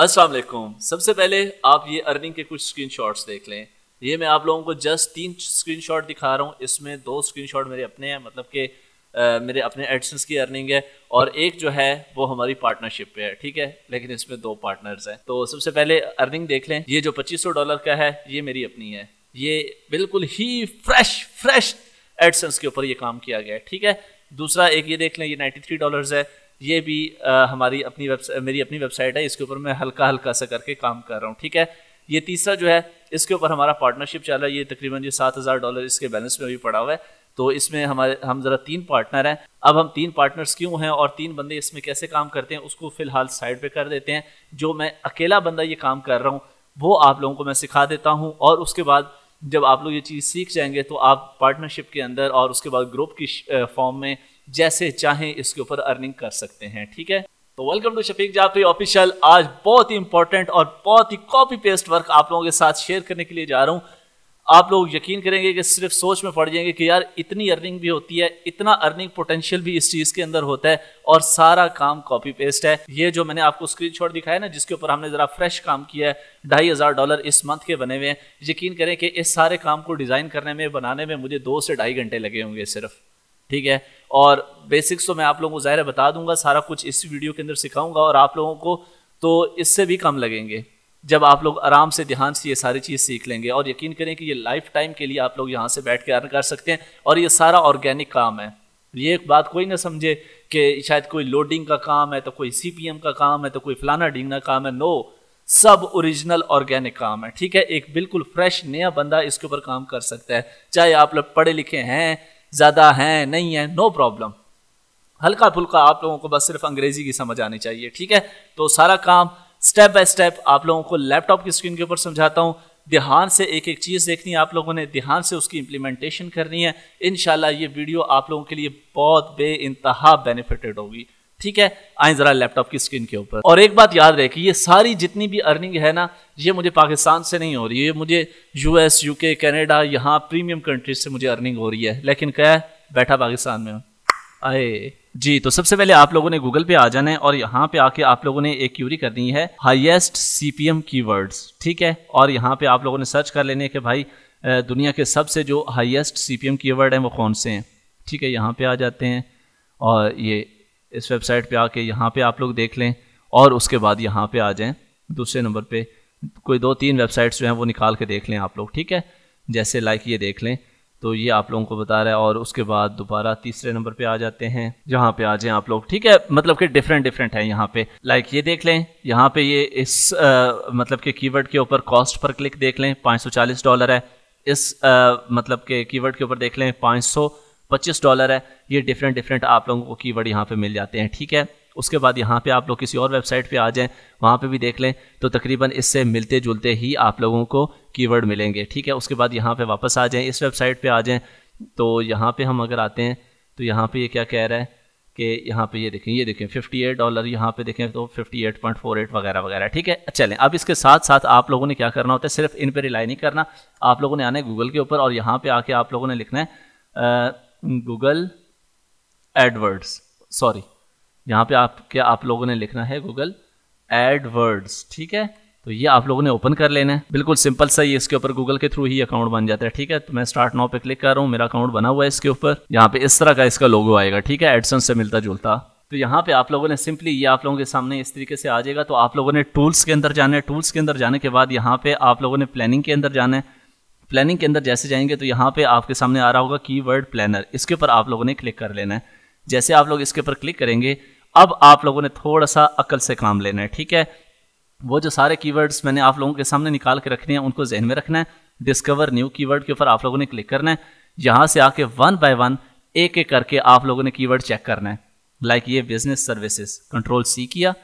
अस्सलाम वालेकुम सबसे पहले आप ये अर्निंग के कुछ स्क्रीनशॉट्स देख लें ये मैं आप लोगों को जस्ट तीन स्क्रीनशॉट दिखा रहा हूँ इसमें दो स्क्रीनशॉट मेरे अपने हैं मतलब आ, मेरे अपने एडसेंस की अर्निंग है और एक जो है वो हमारी पार्टनरशिप पे है ठीक है लेकिन इसमें दो पार्टनर्स हैं तो सबसे पहले अर्निंग देख लें ये जो सौ डॉलर का है ये मेरी अपनी है ये बिल्कुल ही फ्रेश फ्रेश एडसेंस के ऊपर ये काम किया गया है ठीक है दूसरा एक ये देख लें ये थ्री डॉलर्स है ये भी आ, हमारी अपनी वेबसाइट मेरी अपनी वेबसाइट है इसके ऊपर मैं हल्का हल्का सा करके काम कर रहा हूँ ठीक है ये तीसरा जो है इसके ऊपर हमारा पार्टनरशिप चल रहा है ये तकरीबन ये सात हज़ार डॉलर इसके बैलेंस में भी पड़ा हुआ है तो इसमें हमारे हम ज़रा तीन पार्टनर हैं अब हम तीन पार्टनर्स क्यों हैं और तीन बंदे इसमें कैसे काम करते हैं उसको फ़िलहाल साइड पर कर देते हैं जो मैं अकेला बंदा ये काम कर रहा हूँ वो आप लोगों को मैं सिखा देता हूँ और उसके बाद जब आप लोग ये चीज़ सीख जाएंगे तो आप पार्टनरशिप के अंदर और उसके बाद ग्रुप की फॉर्म में जैसे चाहें इसके ऊपर अर्निंग कर सकते हैं ठीक है तो welcome to Shafiq Jafri official आज बहुत ही इंपॉर्टेंट और बहुत ही कॉपी पेस्ट वर्क आप लोगों के साथ शेयर करने के लिए जा रहा हूँ आप लोग यकीन करेंगे कि सिर्फ सोच में पड़ जाएंगे कि यार इतनी अर्निंग भी होती है इतना अर्निंग पोटेंशियल भी इस चीज़ के अंदर होता है और सारा काम कॉपी पेस्ट है ये जो मैंने आपको स्क्रीन शॉट दिखाया ना जिसके ऊपर हमने ज़रा फ्रेश काम किया है ढाई हज़ार डॉलर इस मंथ के बने हुए हैं यकीन करें कि इस सारे काम को डिज़ाइन करने में बनाने में मुझे दो से ढाई घंटे लगे होंगे सिर्फ ठीक है और बेसिक्स तो मैं आप लोगों को ज़ाहिर बता दूंगा सारा कुछ इस वीडियो के अंदर सिखाऊंगा और आप लोगों को तो इससे भी कम लगेंगे जब आप लोग आराम से ध्यान से ये सारी चीज़ सीख लेंगे और यकीन करें कि ये लाइफ टाइम के लिए आप लोग यहाँ से बैठ के अर्न कर सकते हैं और ये सारा ऑर्गेनिक काम है ये एक बात कोई ना समझे कि शायद कोई लोडिंग का काम है तो कोई सी का काम है तो कोई फलाना डिंगना काम है नो सब ओरिजिनल ऑर्गेनिक काम है ठीक है एक बिल्कुल फ्रेश नया बंदा इसके ऊपर काम कर सकता है चाहे आप लोग पढ़े लिखे हैं ज़्यादा हैं नहीं हैं नो प्रॉब्लम हल्का फुल्का आप लोगों को बस सिर्फ अंग्रेजी की समझ आनी चाहिए ठीक है तो सारा काम स्टेप बाय स्टेप आप लोगों को लैपटॉप की स्क्रीन के ऊपर समझाता हूँ ध्यान से एक एक चीज़ देखनी है आप लोगों ने ध्यान से उसकी इम्प्लीमेंटेशन करनी है इन ये वीडियो आप लोगों के लिए बहुत बे इंतहा बेनिफिटेड होगी ठीक है आए जरा लैपटॉप की स्क्रीन के ऊपर और एक बात याद रहे कि ये सारी जितनी भी अर्निंग है ना ये मुझे पाकिस्तान से नहीं हो रही है ये मुझे यूएस यूके कनाडा यहाँ प्रीमियम कंट्रीज से मुझे अर्निंग हो रही है लेकिन क्या है बैठा पाकिस्तान में आए जी तो सबसे पहले आप लोगों ने गूगल पे आ जाना है और यहाँ पे आके आप लोगों ने एक क्यूरी करनी है हाईएस्ट सीपीएम कीवर्ड्स ठीक है और यहाँ पे आप लोगों ने सर्च कर लेने के भाई दुनिया के सबसे जो हाईएस्ट सीपीएम कीवर्ड हैं वो कौन से हैं ठीक है यहाँ पे आ जाते हैं और ये इस वेबसाइट पे आके यहाँ पे आप लोग देख लें और उसके बाद यहाँ पे आ जाएं दूसरे नंबर पे कोई दो तीन वेबसाइट्स जो हैं वो निकाल के देख लें आप लोग ठीक है जैसे लाइक ये देख लें तो ये आप लोगों को बता रहा है और उसके बाद दोबारा तीसरे नंबर पे आ जाते हैं यहाँ पे आ जाए आप लोग ठीक है मतलब कि डिफरेंट डिफरेंट है यहाँ पे लाइक ये देख लें यहाँ पे ये इस आ, मतलब के कीवर्ड के ऊपर कॉस्ट पर क्लिक देख लें पाँच डॉलर है इस आ, मतलब के कीवर्ड के ऊपर देख लें पाँच डॉलर है ये डिफरेंट डिफरेंट आप लोगों को कीवर्ड यहाँ पे मिल जाते हैं ठीक है उसके बाद यहाँ पे आप लोग किसी और वेबसाइट पे आ जाएं वहाँ पे भी देख लें तो तकरीबन इससे मिलते जुलते ही आप लोगों को कीवर्ड मिलेंगे ठीक है उसके बाद यहाँ पे वापस आ जाएं इस वेबसाइट पे आ जाएं तो यहाँ पे हम अगर आते हैं तो यहाँ पे ये क्या कह रहा है कि यहाँ पे ये यह देखें ये देखें एट डॉलर यहाँ पे देखें तो फिफ्टी वगैरह वगैरह ठीक है चलें अब इसके साथ साथ आप लोगों ने क्या करना होता है सिर्फ इन पर रिलाई नहीं करना आप लोगों ने आना है गूगल के ऊपर और यहाँ पे आके आप लोगों ने लिखना है गूगल एडवर्ड्स सॉरी यहाँ पे आप क्या आप लोगों ने लिखना है गूगल एड वर्ड्स ठीक है तो ये आप लोगों ने ओपन कर लेना है बिल्कुल सिंपल सा ही इसके ऊपर गूगल के थ्रू ही अकाउंट बन जाता है ठीक है तो मैं स्टार्ट नाउ पे क्लिक कर रहा हूँ मेरा अकाउंट बना हुआ है इसके ऊपर यहाँ पे इस तरह का इसका लोगो आएगा ठीक है एडसन से मिलता जुलता तो यहाँ पे आप लोगों ने सिंपली ये आप लोगों के सामने इस तरीके से आ जाएगा तो आप लोगों ने टूल्स के अंदर जाना है टूल्स के अंदर जाने के बाद यहाँ पे आप लोगों ने प्लानिंग के अंदर जाना है प्लानिंग के अंदर जैसे जाएंगे तो यहाँ पे आपके सामने आ रहा होगा कीवर्ड प्लानर इसके ऊपर आप लोगों ने क्लिक कर लेना है जैसे आप लोग इसके ऊपर क्लिक करेंगे अब आप लोगों ने थोड़ा सा अकल से काम लेना है ठीक है वो जो सारे कीवर्ड्स मैंने आप लोगों के सामने निकाल के रखने हैं उनको जहन में रखना है डिस्कवर न्यू कीवर्ड के ऊपर आप लोगों ने क्लिक करना है यहाँ से आके वन बाय वन एक एक करके आप लोगों ने कीवर्ड चेक करना है लाइक like ये बिजनेस सर्विसेज कंट्रोल सी किया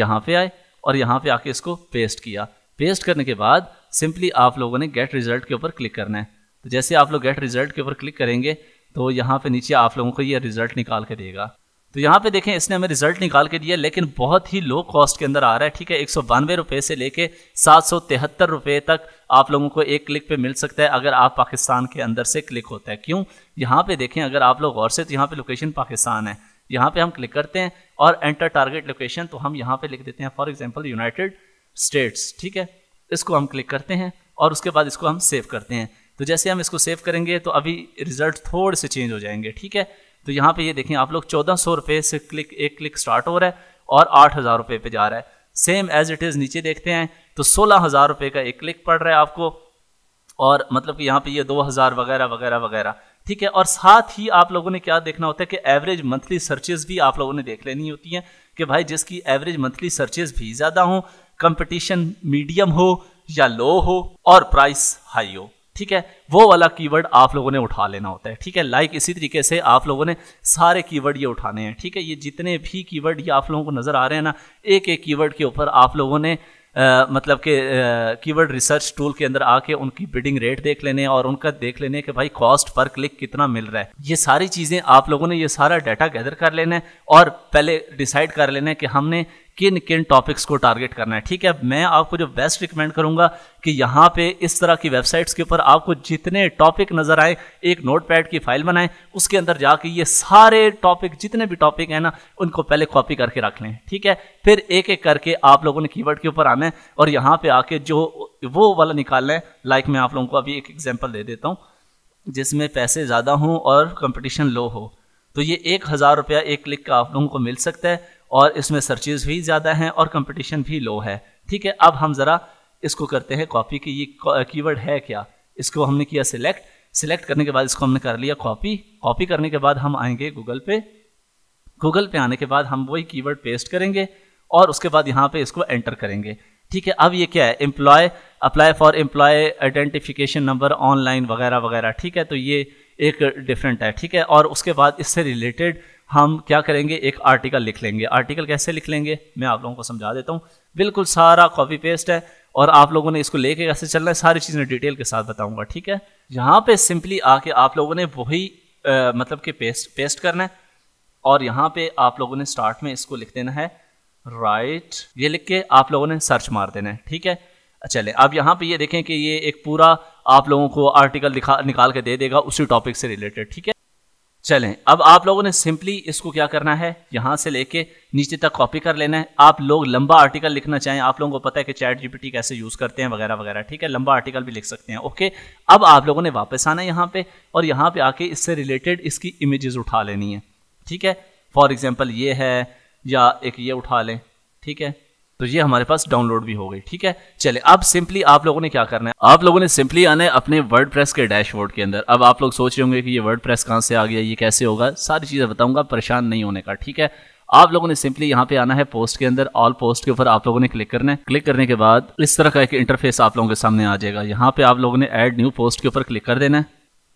यहाँ पे आए और यहाँ पे आके इसको पेस्ट किया पेस्ट करने के बाद सिंपली आप लोगों ने गेट रिजल्ट के ऊपर क्लिक करना है तो जैसे आप लोग गेट रिजल्ट के ऊपर क्लिक करेंगे तो यहाँ पे नीचे आप लोगों को ये रिजल्ट निकाल के देगा तो यहाँ पे देखें इसने हमें रिजल्ट निकाल के दिया लेकिन बहुत ही लो कॉस्ट के अंदर आ रहा है ठीक है एक सौ बानवे रुपये से लेके सात सौ तिहत्तर रुपये तक आप लोगों को एक क्लिक पे मिल सकता है अगर आप पाकिस्तान के अंदर से क्लिक होता है क्यों यहाँ पे देखें अगर आप लोग और से तो यहाँ पे लोकेशन पाकिस्तान है यहाँ पे हम क्लिक करते हैं और एंटर टारगेट लोकेशन तो हम यहाँ पे लिख देते हैं फॉर एग्जाम्पल यूनाइटेड स्टेट्स ठीक है इसको हम क्लिक करते हैं और उसके बाद इसको हम सेव करते हैं तो जैसे हम इसको सेव करेंगे तो अभी रिजल्ट थोड़े से चेंज हो जाएंगे ठीक है तो यहाँ पे ये देखें आप लोग चौदह सौ रुपये से क्लिक एक क्लिक स्टार्ट हो रहा है और आठ हज़ार रुपये पे जा रहा है सेम एज इट इज़ नीचे देखते हैं तो सोलह हज़ार रुपये का एक क्लिक पड़ रहा है आपको और मतलब कि यहाँ पे ये दो हज़ार वगैरह वगैरह वगैरह ठीक है और साथ ही आप लोगों ने क्या देखना होता है कि एवरेज मंथली सर्चेज भी आप लोगों ने देख लेनी होती हैं कि भाई जिसकी एवरेज मंथली सर्चेज भी ज़्यादा हो कंपटीशन मीडियम हो या लो हो और प्राइस हाई हो ठीक है वो वाला कीवर्ड आप लोगों ने उठा लेना होता है ठीक है लाइक इसी तरीके से आप लोगों ने सारे कीवर्ड ये उठाने हैं ठीक है ये जितने भी कीवर्ड ये आप लोगों को नज़र आ रहे हैं ना एक एक कीवर्ड के ऊपर आप लोगों ने आ, मतलब के कीवर्ड रिसर्च टूल के अंदर आके उनकी बिडिंग रेट देख लेने और उनका देख लेने कि भाई कॉस्ट पर क्लिक कितना मिल रहा है ये सारी चीज़ें आप लोगों ने ये सारा डाटा गैदर कर लेना है और पहले डिसाइड कर लेना है कि हमने किन किन टॉपिक्स को टारगेट करना है ठीक है मैं आपको जो बेस्ट रिकमेंड करूंगा कि यहाँ पे इस तरह की वेबसाइट्स के ऊपर आपको जितने टॉपिक नज़र आए एक नोट पैड की फाइल बनाएं उसके अंदर जाके ये सारे टॉपिक जितने भी टॉपिक हैं ना उनको पहले कॉपी करके रख लें ठीक है फिर एक एक करके आप लोगों ने कीवर्ड के ऊपर आना है और यहाँ पे आके जो वो वाला निकालना है लाइक मैं आप लोगों को अभी एक एग्जाम्पल दे देता हूँ जिसमें पैसे ज़्यादा हों और कंपटिशन लो हो तो ये एक हज़ार रुपया एक क्लिक का आप लोगों को मिल सकता है और इसमें सर्चेज भी ज़्यादा हैं और कंपटीशन भी लो है ठीक है अब हम ज़रा इसको करते हैं कॉपी की ये कीवर्ड है क्या इसको हमने किया सिलेक्ट सिलेक्ट करने के बाद इसको हमने कर लिया कॉपी कॉपी करने के बाद हम आएंगे गूगल पे गूगल पे आने के बाद हम वही कीवर्ड पेस्ट करेंगे और उसके बाद यहाँ पे इसको एंटर करेंगे ठीक है अब ये क्या है employ apply for employ identification number online वगैरह वगैरह ठीक है तो ये एक डिफरेंट है ठीक है और उसके बाद इससे रिलेटेड हम क्या करेंगे एक आर्टिकल लिख लेंगे आर्टिकल कैसे लिख लेंगे मैं आप लोगों को समझा देता हूँ बिल्कुल सारा कॉपी पेस्ट है और आप लोगों ने इसको लेके कैसे चलना है सारी चीज़ें डिटेल के साथ बताऊंगा ठीक है यहाँ पे सिंपली आके आप लोगों ने वही मतलब कि पेस्ट पेस्ट करना है और यहाँ पे आप लोगों ने स्टार्ट में इसको लिख देना है राइट ये लिख के आप लोगों ने सर्च मार देना है ठीक है चले अब यहाँ पे ये देखें कि ये एक पूरा आप लोगों को आर्टिकल दिखा निकाल के दे देगा उसी टॉपिक से रिलेटेड ठीक है चलें अब आप लोगों ने सिंपली इसको क्या करना है यहाँ से लेके नीचे तक कॉपी कर लेना है आप लोग लंबा आर्टिकल लिखना चाहें आप लोगों को पता है कि चैट जीपीटी कैसे यूज़ करते हैं वगैरह वगैरह ठीक है लंबा आर्टिकल भी लिख सकते हैं ओके अब आप लोगों ने वापस आना है यहाँ पे और यहाँ पर आके इससे रिलेटेड इसकी इमेजेस उठा लेनी है ठीक है फॉर एग्जाम्पल ये है या एक ये उठा लें ठीक है तो ये हमारे पास डाउनलोड भी हो गई ठीक है चले अब सिंपली आप लोगों ने क्या करना है आप लोगों ने सिंपली आना है अपने वर्ड के डैशबोर्ड के अंदर अब आप लोग सोच रहे होंगे कि ये वर्ड प्रेस कहाँ से आ गया ये कैसे होगा सारी चीज़ें बताऊंगा परेशान नहीं होने का ठीक है आप लोगों ने सिंपली यहाँ पे आना है पोस्ट के अंदर ऑल पोस्ट के ऊपर आप लोगों ने क्लिक करना है क्लिक करने के बाद इस तरह का एक इंटरफेस आप लोगों के सामने आ जाएगा यहाँ पे आप लोगों ने ऐड न्यू पोस्ट के ऊपर क्लिक कर देना है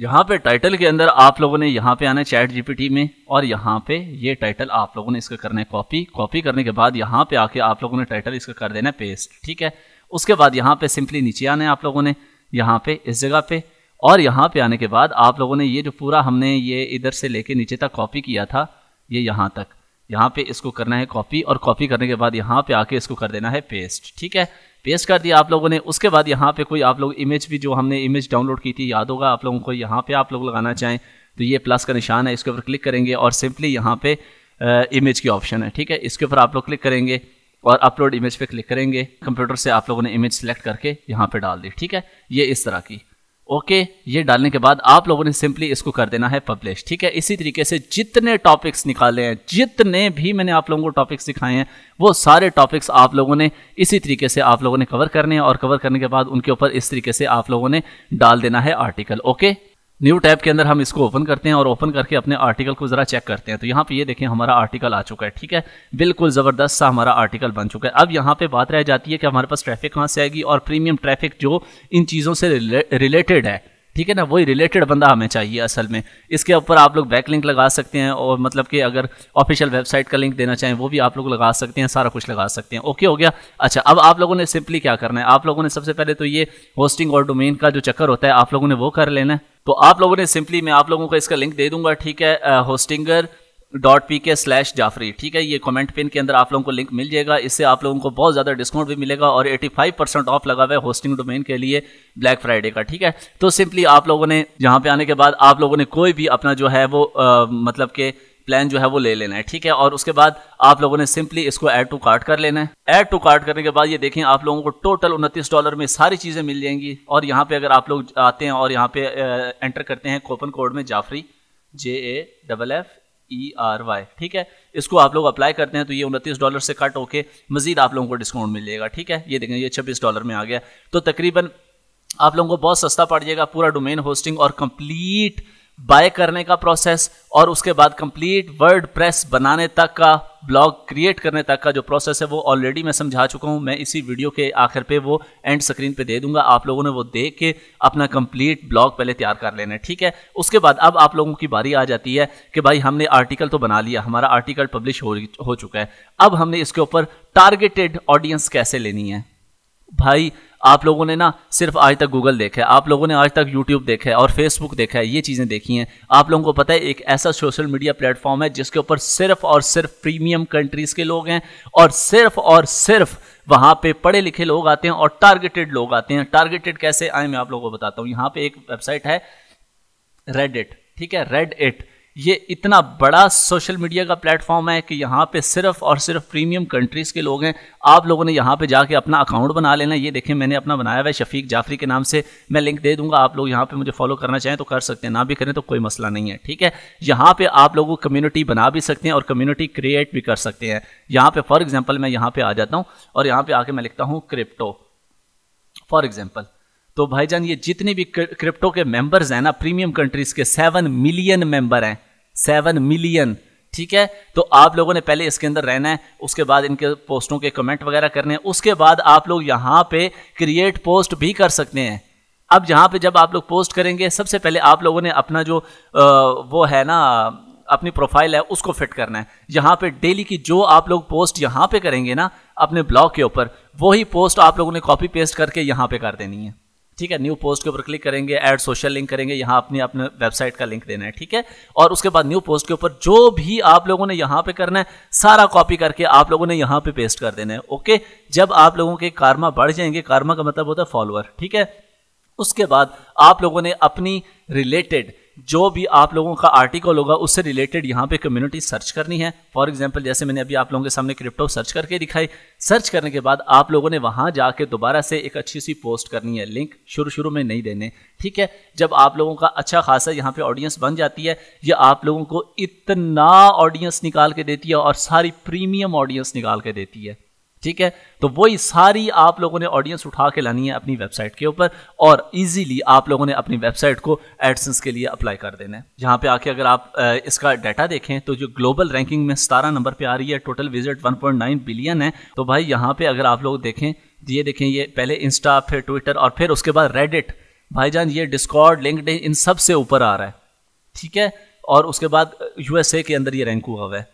यहाँ पे टाइटल के अंदर आप लोगों ने यहाँ पे आना है चैट जीपीटी में और यहाँ पे ये टाइटल आप लोगों ने इसका करना है कॉपी कॉपी करने के बाद यहाँ पे आके आप लोगों ने टाइटल इसका कर देना है पेस्ट ठीक है उसके बाद यहाँ पे सिंपली नीचे आना है आप लोगों ने यहाँ पे इस जगह पे और यहाँ पे आने के बाद आप लोगों ने ये जो पूरा हमने ये इधर से लेके नीचे तक कॉपी किया था ये यहाँ तक यहाँ पे इसको करना है कॉपी और कॉपी करने के बाद यहाँ पे आके इसको कर देना है पेस्ट ठीक है पेस्ट कर दिया आप लोगों ने उसके बाद यहाँ पे कोई आप लोग इमेज भी जो हमने इमेज डाउनलोड की थी याद होगा आप लोगों को यहाँ पे आप लोग लगाना चाहें तो ये प्लस का निशान है इसके ऊपर क्लिक करेंगे और सिंपली यहाँ पे इमेज की ऑप्शन है ठीक है इसके ऊपर आप लोग क्लिक करेंगे और अपलोड इमेज पे क्लिक करेंगे कंप्यूटर से आप लोगों ने इमेज सेलेक्ट करके यहाँ पे डाल दी ठीक है ये इस तरह की ओके ये डालने के बाद आप लोगों ने सिंपली इसको कर देना है पब्लिश ठीक है इसी तरीके से जितने टॉपिक्स निकाले हैं जितने भी मैंने आप लोगों को टॉपिक्स सिखाए हैं वो सारे टॉपिक्स आप लोगों ने इसी तरीके से आप लोगों ने कवर करने हैं और कवर करने के बाद उनके ऊपर इस तरीके से आप लोगों ने डाल देना है article okay okay? New tab के अंदर हम इसको ओपन करते हैं और ओपन करके अपने आर्टिकल को ज़रा चेक करते हैं तो यहाँ पे ये देखें हमारा आर्टिकल आ चुका है ठीक है बिल्कुल ज़बरदस्त सा हमारा आर्टिकल बन चुका है अब यहाँ पे बात रह जाती है कि हमारे पास ट्रैफिक कहाँ से आएगी और प्रीमियम ट्रैफिक जो इन चीज़ों से रिलेटेड है ठीक है ना वही रिलेटेड बंदा हमें चाहिए असल में इसके ऊपर आप लोग बैक लिंक लगा सकते हैं और मतलब कि अगर ऑफिशियल वेबसाइट का लिंक देना चाहें वो भी आप लोग लगा सकते हैं सारा कुछ लगा सकते हैं ओके हो गया अच्छा अब आप लोगों ने सिंपली क्या करना है आप लोगों ने सबसे पहले तो ये होस्टिंग और डोमेन का जो चक्कर होता है आप लोगों ने वो कर लेना है तो आप लोगों ने सिंपली मैं आप लोगों को इसका लिंक दे दूंगा ठीक है Hostinger uh, dot P K slash Jafri ठीक है ये कमेंट पिन के अंदर आप लोगों को लिंक मिल जाएगा इससे आप लोगों को बहुत ज़्यादा डिस्काउंट भी मिलेगा और 85 परसेंट ऑफ लगा हुआ है होस्टिंग डोमेन के लिए ब्लैक फ्राइडे का ठीक है तो सिंपली आप लोगों ने यहाँ पे आने के बाद आप लोगों ने कोई भी अपना जो है वो आ, मतलब के प्लान जो है वो ले लेना है ठीक है और उसके बाद आप लोगों ने सिंपली इसको ऐड टू कार्ट कर लेना है ऐड टू कार्ट करने के बाद ये देखें आप लोगों को टोटल उनतीस डॉलर में सारी चीज़ें मिल जाएंगी और यहाँ पे अगर आप लोग आते हैं और यहाँ पे एंटर करते हैं कोपन कोड में Jafri J A double F E R Y ठीक है इसको आप लोग अप्लाई करते हैं तो ये उनतीस डॉलर से कट होके मजीद आप लोगों को डिस्काउंट मिलेगा ठीक है ये देखें ये छब्बीस डॉलर में आ गया तो तकरीबन आप लोगों को बहुत सस्ता पड़ जाएगा पूरा डोमेन होस्टिंग और कंप्लीट बाय करने का प्रोसेस और उसके बाद कंप्लीट वर्ड प्रेस बनाने तक का ब्लॉग क्रिएट करने तक का जो प्रोसेस है वो ऑलरेडी मैं समझा चुका हूँ मैं इसी वीडियो के आखिर पे वो एंड स्क्रीन पे दे दूंगा आप लोगों ने वो देख के अपना कंप्लीट ब्लॉग पहले तैयार कर लेना ठीक है उसके बाद अब आप लोगों की बारी आ जाती है कि भाई हमने आर्टिकल तो बना लिया हमारा आर्टिकल पब्लिश हो, हो चुका है अब हमने इसके ऊपर टारगेटेड ऑडियंस कैसे लेनी है भाई आप लोगों ने ना सिर्फ आज तक गूगल देखा है आप लोगों ने आज तक यूट्यूब देखा है और फेसबुक देखा है ये चीज़ें देखी हैं आप लोगों को पता है एक ऐसा सोशल मीडिया प्लेटफॉर्म है जिसके ऊपर सिर्फ और सिर्फ प्रीमियम कंट्रीज़ के लोग हैं और सिर्फ और सिर्फ वहाँ पे पढ़े लिखे लोग आते हैं और टारगेटेड लोग आते हैं टारगेटेड कैसे आए मैं आप लोगों को बताता हूँ यहाँ पे एक वेबसाइट है रेड ठीक है रेड इट ये इतना बड़ा सोशल मीडिया का प्लेटफॉर्म है कि यहाँ पे सिर्फ और सिर्फ प्रीमियम कंट्रीज़ के लोग हैं आप लोगों ने यहाँ पे जाके अपना अकाउंट बना लेना ये देखें मैंने अपना बनाया हुआ है शफीक जाफरी के नाम से मैं लिंक दे दूंगा आप लोग यहाँ पे मुझे फॉलो करना चाहें तो कर सकते हैं ना भी करें तो कोई मसला नहीं है ठीक है यहाँ पर आप लोग कम्युनिटी बना भी सकते हैं और कम्युनिटी क्रिएट भी कर सकते हैं यहाँ पर फॉर एग्जाम्पल मैं यहाँ पर आ जाता हूँ और यहाँ पर आके मैं लिखता हूँ क्रिप्टो फॉर एग्जाम्पल तो भाईजान ये जितने भी क्रिप्टो के मेंबर्स हैं ना प्रीमियम कंट्रीज के सेवन मिलियन मेंबर हैं सेवन मिलियन ठीक है तो आप लोगों ने पहले इसके अंदर रहना है उसके बाद इनके पोस्टों के कमेंट वगैरह करने हैं उसके बाद आप लोग यहाँ पे क्रिएट पोस्ट भी कर सकते हैं अब यहाँ पे जब आप लोग पोस्ट करेंगे सबसे पहले आप लोगों ने अपना जो आ, वो है ना अपनी प्रोफाइल है उसको फिट करना है यहाँ पे डेली की जो आप लोग पोस्ट यहाँ पे करेंगे ना अपने ब्लॉग के ऊपर वही पोस्ट आप लोगों ने कॉपी पेस्ट करके यहाँ पे कर देनी है ठीक है न्यू पोस्ट के ऊपर क्लिक करेंगे ऐड सोशल लिंक करेंगे यहाँ अपनी अपने वेबसाइट का लिंक देना है ठीक है और उसके बाद न्यू पोस्ट के ऊपर जो भी आप लोगों ने यहाँ पे करना है सारा कॉपी करके आप लोगों ने यहाँ पे पेस्ट कर देना है ओके जब आप लोगों के कारमा बढ़ जाएंगे कारमा का मतलब होता है फॉलोअर ठीक है उसके बाद आप लोगों ने अपनी रिलेटेड जो भी आप लोगों का आर्टिकल होगा उससे रिलेटेड यहाँ पे कम्युनिटी सर्च करनी है फॉर एग्जाम्पल जैसे मैंने अभी आप लोगों के सामने क्रिप्टो सर्च करके दिखाई सर्च करने के बाद आप लोगों ने वहाँ जाके दोबारा से एक अच्छी सी पोस्ट करनी है लिंक शुरू शुरू में नहीं देने ठीक है जब आप लोगों का अच्छा खासा यहाँ पर ऑडियंस बन जाती है या आप लोगों को इतना ऑडियंस निकाल के देती है और सारी प्रीमियम ऑडियंस निकाल के देती है ठीक है तो वही सारी आप लोगों ने ऑडियंस उठा के लानी है अपनी वेबसाइट के ऊपर और इजीली आप लोगों ने अपनी वेबसाइट को एडसेंस के लिए अप्लाई कर देना है यहाँ पे आके अगर आप इसका डाटा देखें तो जो ग्लोबल रैंकिंग में सतारह नंबर पे आ रही है टोटल विजिट 1.9 बिलियन है तो भाई यहाँ पे अगर आप लोग देखें ये देखें ये पहले इंस्टा फिर ट्विटर और फिर उसके बाद रेडिट भाईजान ये डिस्कॉर्ड लिंकड इन सब से ऊपर आ रहा है ठीक है और उसके बाद यूएसए के अंदर ये रैंक हुआ हुआ है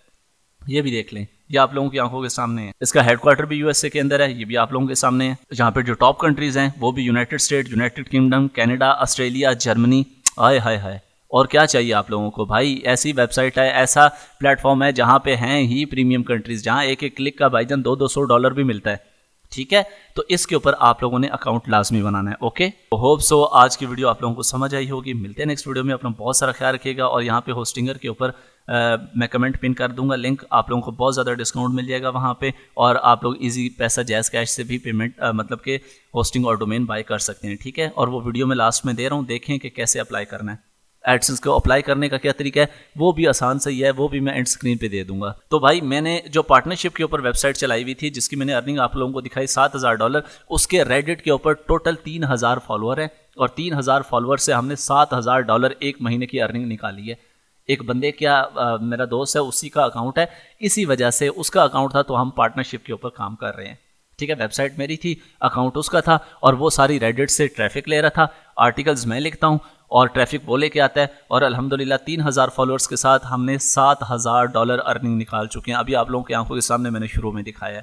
ये भी देख लें ये आप लोगों की आंखों के सामने है इसका हेडक्वार्टर भी यूएसए के अंदर है ये भी आप लोगों के सामने है यहाँ पे जो टॉप कंट्रीज हैं वो भी United State United Kingdom Canada Australia Germany हाय हाय हाय और क्या चाहिए आप लोगों को भाई ऐसी वेबसाइट है ऐसा प्लेटफॉर्म है जहाँ पे हैं ही प्रीमियम कंट्रीज जहाँ एक एक क्लिक का भाईजान दो दो सौ डॉलर भी मिलता है ठीक है तो इसके ऊपर आप लोगों ने अकाउंट लाजमी बनाना है ओके तो होप सो आज की वीडियो आप लोगों को समझ आई होगी मिलते हैं नेक्स्ट वीडियो में अपना बहुत सारा ख्याल रखिएगा और यहाँ पे होस्टिंगर के ऊपर मैं कमेंट पिन कर दूंगा लिंक आप लोगों को बहुत ज़्यादा डिस्काउंट मिल जाएगा वहाँ पे और आप लोग इजी पैसा जैस कैश से भी पेमेंट आ, मतलब के होस्टिंग और डोमेन बाय कर सकते हैं ठीक है और वो वीडियो में लास्ट में दे रहा हूँ देखें कि कैसे अप्लाई करना है एडसेंस को अप्लाई करने का क्या तरीका है वो भी आसान सही है वो भी मैं एंड स्क्रीन पे दे दूंगा तो भाई मैंने जो पार्टनरशिप के ऊपर वेबसाइट चलाई हुई थी जिसकी मैंने अर्निंग आप लोगों को दिखाई सात हज़ार डॉलर उसके रेडिट के ऊपर टोटल तीन हज़ार फॉलोअर हैं और तीन हज़ार फॉलोअर से हमने सात हज़ार डॉलर एक महीने की अर्निंग निकाली है एक बंदे क्या आ, मेरा दोस्त है उसी का अकाउंट है इसी वजह से उसका अकाउंट था तो हम पार्टनरशिप के ऊपर काम कर रहे हैं ठीक है वेबसाइट मेरी थी अकाउंट उसका था और वो सारी रेडिट से ट्रैफिक ले रहा था आर्टिकल्स मैं लिखता हूँ और ट्रैफिक वो लेके आता है और अल्हम्दुलिल्लाह तीन हज़ार फॉलोअर्स के साथ हमने सात हज़ार डॉलर अर्निंग निकाल चुके हैं अभी आप लोगों की आंखों के सामने मैंने शुरू में दिखाया है